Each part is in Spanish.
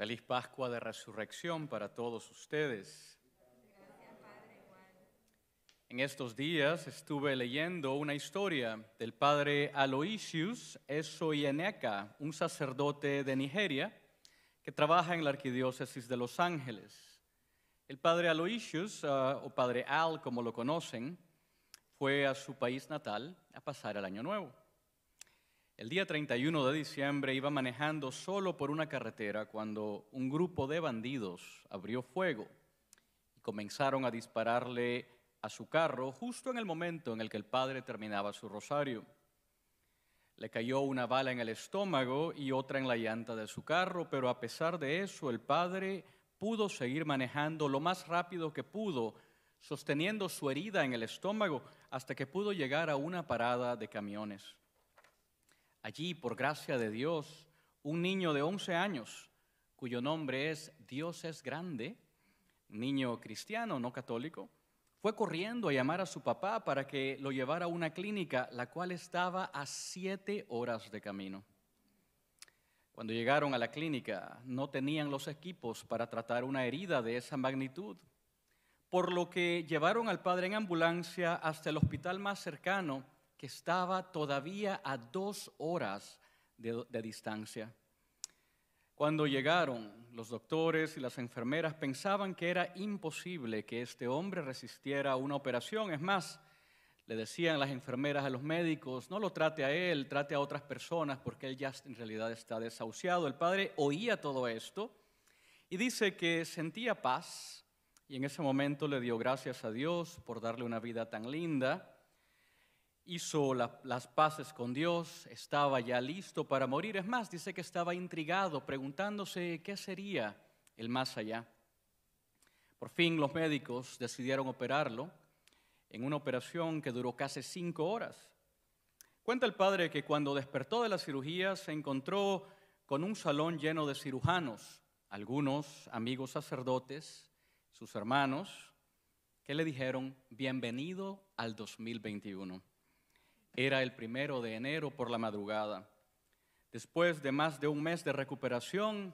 Feliz Pascua de Resurrección para todos ustedes. En estos días estuve leyendo una historia del padre Aloysius Esoyeneka, un sacerdote de Nigeria que trabaja en la arquidiócesis de Los Ángeles. El padre Aloysius, ah, o padre Al como lo conocen, fue a su país natal a pasar el año nuevo. El día 31 de diciembre iba manejando solo por una carretera cuando un grupo de bandidos abrió fuego y comenzaron a dispararle a su carro justo en el momento en el que el padre terminaba su rosario. Le cayó una bala en el estómago y otra en la llanta de su carro, pero a pesar de eso el padre pudo seguir manejando lo más rápido que pudo, sosteniendo su herida en el estómago hasta que pudo llegar a una parada de camiones. Allí, por gracia de Dios, un niño de 11 años, cuyo nombre es Dios es grande, niño cristiano, no católico, fue corriendo a llamar a su papá para que lo llevara a una clínica, la cual estaba a siete horas de camino. Cuando llegaron a la clínica, no tenían los equipos para tratar una herida de esa magnitud, por lo que llevaron al padre en ambulancia hasta el hospital más cercano, que estaba todavía a dos horas de, distancia. Cuando llegaron, los doctores y las enfermeras pensaban que era imposible que este hombre resistiera una operación. Es más, le decían las enfermeras a los médicos, no lo trate a él, trate a otras personas porque él ya en realidad está desahuciado. El padre oía todo esto y dice que sentía paz y en ese momento le dio gracias a Dios por darle una vida tan linda hizo las paces con Dios, estaba ya listo para morir. Es más, dice que estaba intrigado, preguntándose qué sería el más allá. Por fin los médicos decidieron operarlo en una operación que duró casi cinco horas. Cuenta el padre que cuando despertó de la cirugía se encontró con un salón lleno de cirujanos, algunos amigos sacerdotes, sus hermanos, que le dijeron, bienvenido al 2021. Era el primero de enero por la madrugada. Después de más de un mes de recuperación,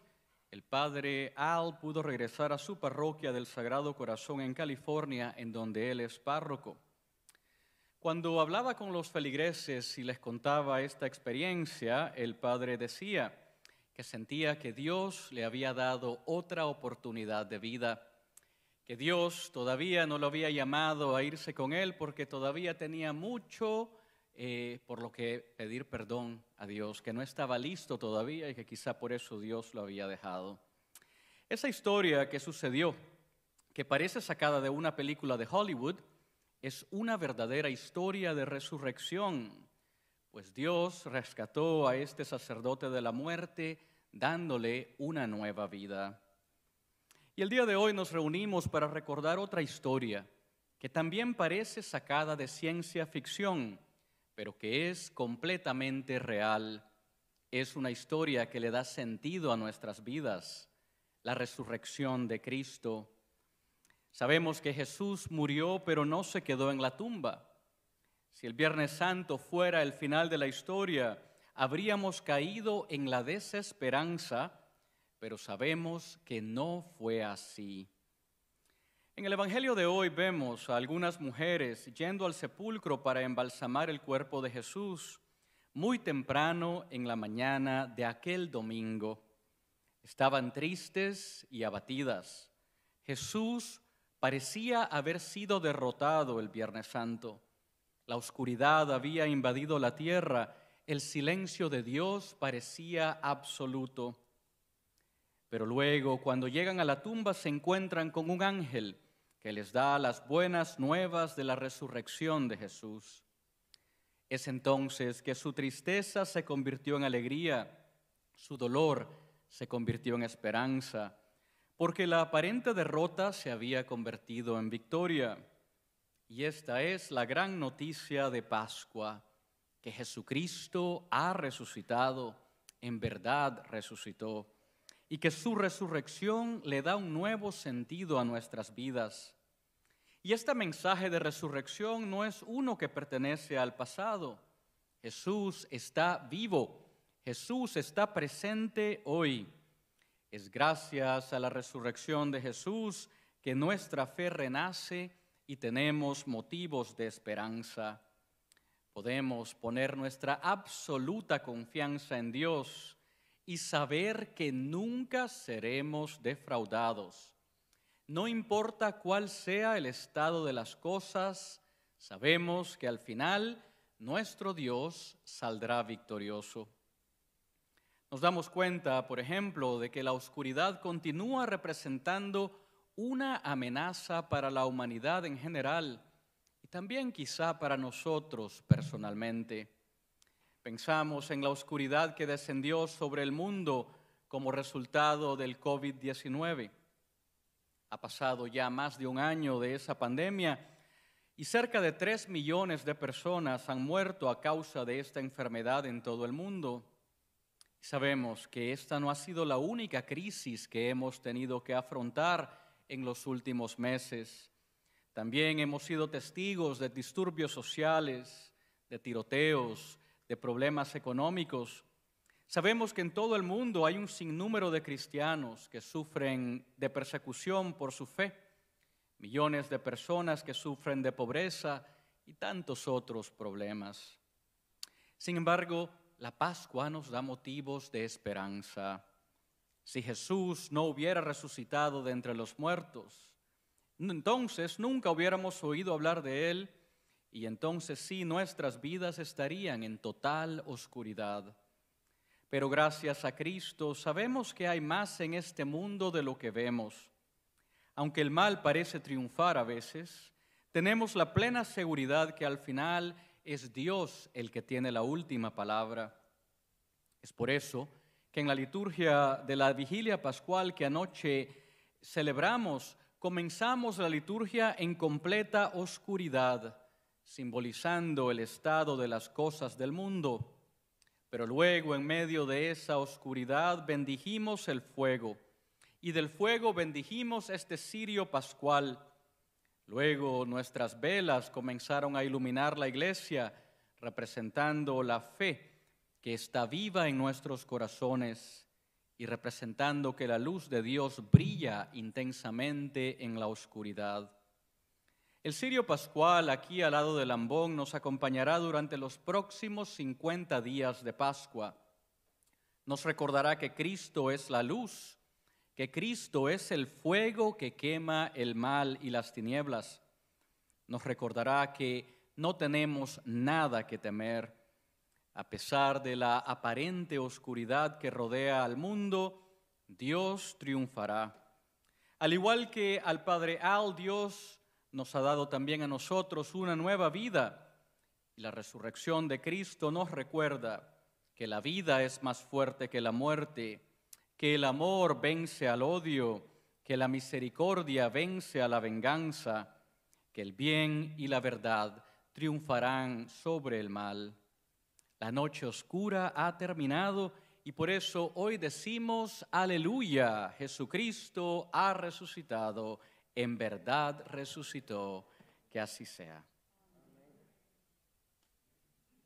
el padre Al pudo regresar a su parroquia del Sagrado Corazón en California, en donde él es párroco. Cuando hablaba con los feligreses y les contaba esta experiencia, el padre decía que sentía que Dios le había dado otra oportunidad de vida, que Dios todavía no lo había llamado a irse con él porque todavía tenía mucho eh, por lo que pedir perdón a Dios, que no estaba listo todavía y que quizá por eso Dios lo había dejado. Esa historia que sucedió, que parece sacada de una película de Hollywood, es una verdadera historia de resurrección, pues Dios rescató a este sacerdote de la muerte dándole una nueva vida. Y el día de hoy nos reunimos para recordar otra historia que también parece sacada de ciencia ficción, pero que es completamente real. Es una historia que le da sentido a nuestras vidas, la resurrección de Cristo. Sabemos que Jesús murió, pero no se quedó en la tumba. Si el Viernes Santo fuera el final de la historia, habríamos caído en la desesperanza, pero sabemos que no fue así. En el Evangelio de hoy vemos a algunas mujeres yendo al sepulcro para embalsamar el cuerpo de Jesús muy temprano en la mañana de aquel domingo. Estaban tristes y abatidas. Jesús parecía haber sido derrotado el Viernes Santo. La oscuridad había invadido la tierra, el silencio de Dios parecía absoluto. Pero luego, cuando llegan a la tumba, se encuentran con un ángel que les da las buenas nuevas de la resurrección de Jesús. Es entonces que su tristeza se convirtió en alegría, su dolor se convirtió en esperanza, porque la aparente derrota se había convertido en victoria. Y esta es la gran noticia de Pascua, que Jesucristo ha resucitado, en verdad resucitó y que su resurrección le da un nuevo sentido a nuestras vidas. Y este mensaje de resurrección no es uno que pertenece al pasado. Jesús está vivo, Jesús está presente hoy. Es gracias a la resurrección de Jesús que nuestra fe renace y tenemos motivos de esperanza. Podemos poner nuestra absoluta confianza en Dios y saber que nunca seremos defraudados. No importa cuál sea el estado de las cosas, sabemos que al final nuestro Dios saldrá victorioso. Nos damos cuenta, por ejemplo, de que la oscuridad continúa representando una amenaza para la humanidad en general y también quizá para nosotros personalmente. Pensamos en la oscuridad que descendió sobre el mundo como resultado del COVID-19. Ha pasado ya más de un año de esa pandemia y cerca de 3 millones de personas han muerto a causa de esta enfermedad en todo el mundo. Sabemos que esta no ha sido la única crisis que hemos tenido que afrontar en los últimos meses. También hemos sido testigos de disturbios sociales, de tiroteos, de problemas económicos. Sabemos que en todo el mundo hay un sinnúmero de cristianos que sufren de persecución por su fe, millones de personas que sufren de pobreza y tantos otros problemas. Sin embargo, la Pascua nos da motivos de esperanza. Si Jesús no hubiera resucitado de entre los muertos, entonces nunca hubiéramos oído hablar de Él y entonces sí nuestras vidas estarían en total oscuridad. Pero gracias a Cristo sabemos que hay más en este mundo de lo que vemos. Aunque el mal parece triunfar a veces, tenemos la plena seguridad que al final es Dios el que tiene la última palabra. Es por eso que en la liturgia de la vigilia pascual que anoche celebramos, comenzamos la liturgia en completa oscuridad simbolizando el estado de las cosas del mundo. Pero luego en medio de esa oscuridad bendijimos el fuego, y del fuego bendijimos este cirio pascual. Luego nuestras velas comenzaron a iluminar la iglesia, representando la fe que está viva en nuestros corazones y representando que la luz de Dios brilla intensamente en la oscuridad. El Sirio pascual aquí al lado del Lambón nos acompañará durante los próximos 50 días de Pascua. Nos recordará que Cristo es la luz, que Cristo es el fuego que quema el mal y las tinieblas. Nos recordará que no tenemos nada que temer. A pesar de la aparente oscuridad que rodea al mundo, Dios triunfará. Al igual que al Padre Al, Dios nos ha dado también a nosotros una nueva vida. Y la resurrección de Cristo nos recuerda que la vida es más fuerte que la muerte, que el amor vence al odio, que la misericordia vence a la venganza, que el bien y la verdad triunfarán sobre el mal. La noche oscura ha terminado y por eso hoy decimos, aleluya, Jesucristo ha resucitado en verdad resucitó, que así sea.